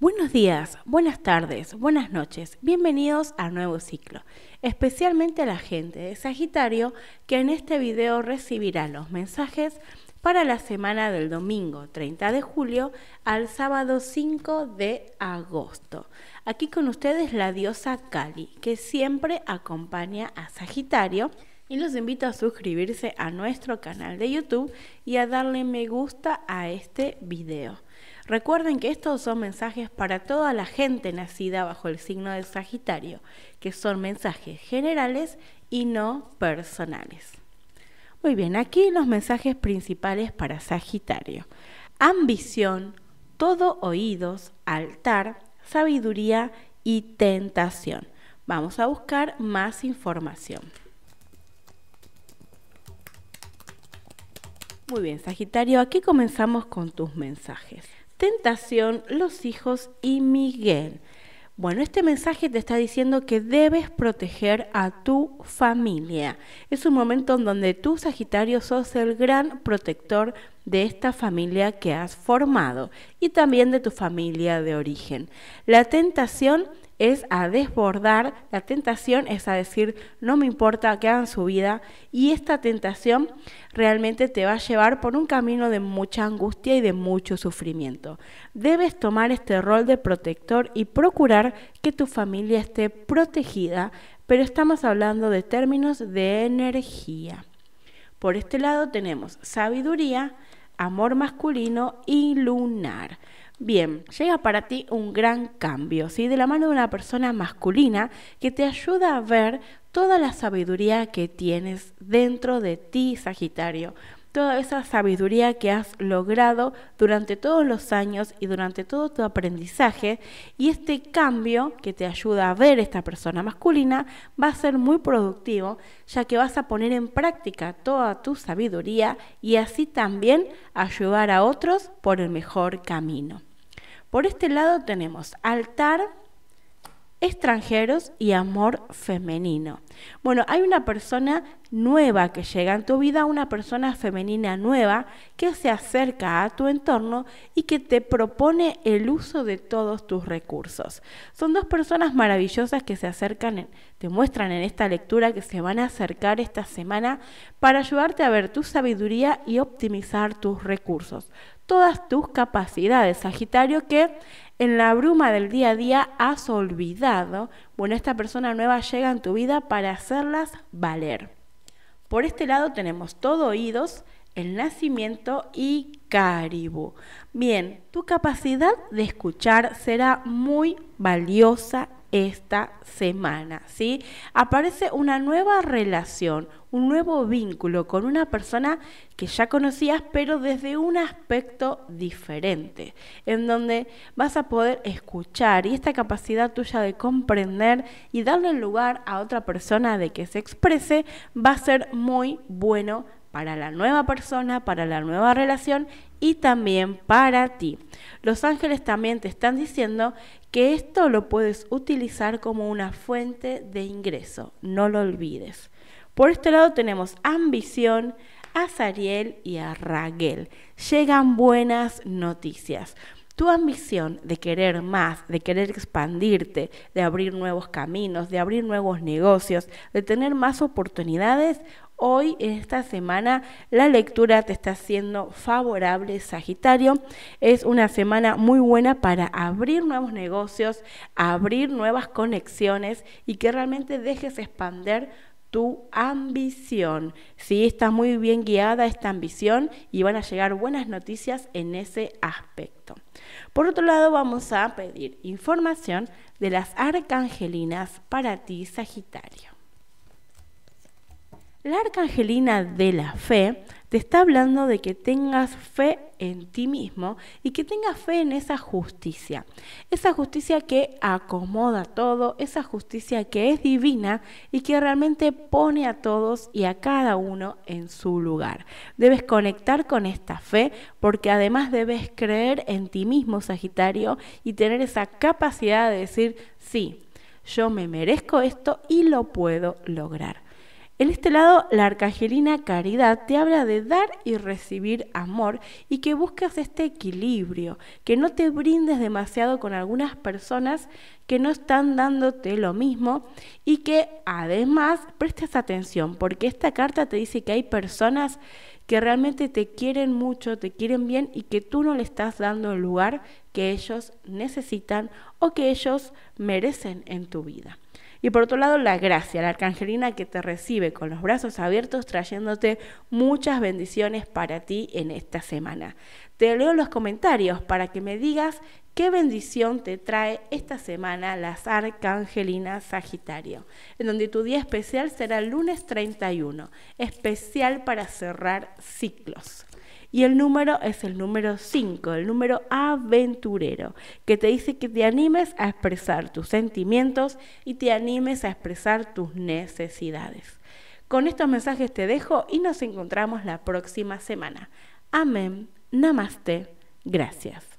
Buenos días, buenas tardes, buenas noches, bienvenidos a nuevo ciclo, especialmente a la gente de Sagitario que en este video recibirá los mensajes para la semana del domingo 30 de julio al sábado 5 de agosto. Aquí con ustedes la diosa Cali, que siempre acompaña a Sagitario y los invito a suscribirse a nuestro canal de YouTube y a darle me gusta a este video. Recuerden que estos son mensajes para toda la gente nacida bajo el signo de Sagitario, que son mensajes generales y no personales. Muy bien, aquí los mensajes principales para Sagitario. Ambición, todo oídos, altar, sabiduría y tentación. Vamos a buscar más información. Muy bien, Sagitario, aquí comenzamos con tus mensajes. Tentación, los hijos y Miguel. Bueno, este mensaje te está diciendo que debes proteger a tu familia. Es un momento en donde tú, Sagitario, sos el gran protector de esta familia que has formado y también de tu familia de origen. La tentación es a desbordar, la tentación es a decir, no me importa que hagan su vida, y esta tentación realmente te va a llevar por un camino de mucha angustia y de mucho sufrimiento. Debes tomar este rol de protector y procurar que tu familia esté protegida, pero estamos hablando de términos de energía. Por este lado tenemos sabiduría, amor masculino y lunar. Bien, llega para ti un gran cambio, ¿sí? De la mano de una persona masculina que te ayuda a ver toda la sabiduría que tienes dentro de ti, Sagitario. Toda esa sabiduría que has logrado durante todos los años y durante todo tu aprendizaje. Y este cambio que te ayuda a ver esta persona masculina va a ser muy productivo, ya que vas a poner en práctica toda tu sabiduría y así también ayudar a otros por el mejor camino. Por este lado tenemos altar, extranjeros y amor femenino. Bueno, hay una persona nueva que llega en tu vida, una persona femenina nueva que se acerca a tu entorno y que te propone el uso de todos tus recursos. Son dos personas maravillosas que se acercan, te muestran en esta lectura que se van a acercar esta semana para ayudarte a ver tu sabiduría y optimizar tus recursos todas tus capacidades. Sagitario que en la bruma del día a día has olvidado, bueno, esta persona nueva llega en tu vida para hacerlas valer. Por este lado tenemos todo oídos, el nacimiento y Caribú. Bien, tu capacidad de escuchar será muy valiosa esta semana, ¿sí? Aparece una nueva relación, un nuevo vínculo con una persona que ya conocías, pero desde un aspecto diferente, en donde vas a poder escuchar y esta capacidad tuya de comprender y darle lugar a otra persona de que se exprese va a ser muy bueno para la nueva persona, para la nueva relación y también para ti. Los ángeles también te están diciendo que esto lo puedes utilizar como una fuente de ingreso, no lo olvides. Por este lado tenemos ambición, a Sariel y a Raquel. Llegan buenas noticias. Tu ambición de querer más, de querer expandirte, de abrir nuevos caminos, de abrir nuevos negocios, de tener más oportunidades, Hoy, en esta semana, la lectura te está siendo favorable, Sagitario. Es una semana muy buena para abrir nuevos negocios, abrir nuevas conexiones y que realmente dejes expander tu ambición. Sí, está muy bien guiada esta ambición y van a llegar buenas noticias en ese aspecto. Por otro lado, vamos a pedir información de las arcangelinas para ti, Sagitario. La arcangelina de la fe te está hablando de que tengas fe en ti mismo y que tengas fe en esa justicia. Esa justicia que acomoda todo, esa justicia que es divina y que realmente pone a todos y a cada uno en su lugar. Debes conectar con esta fe porque además debes creer en ti mismo, Sagitario, y tener esa capacidad de decir, sí, yo me merezco esto y lo puedo lograr. En este lado, la arcangelina caridad te habla de dar y recibir amor y que buscas este equilibrio, que no te brindes demasiado con algunas personas que no están dándote lo mismo y que además prestes atención, porque esta carta te dice que hay personas que realmente te quieren mucho, te quieren bien y que tú no le estás dando el lugar que ellos necesitan o que ellos merecen en tu vida. Y por otro lado, la gracia, la arcangelina que te recibe con los brazos abiertos trayéndote muchas bendiciones para ti en esta semana. Te leo los comentarios para que me digas qué bendición te trae esta semana las Arcangelina Sagitario, en donde tu día especial será el lunes 31, especial para cerrar ciclos. Y el número es el número 5, el número aventurero, que te dice que te animes a expresar tus sentimientos y te animes a expresar tus necesidades. Con estos mensajes te dejo y nos encontramos la próxima semana. Amén. Namaste. Gracias.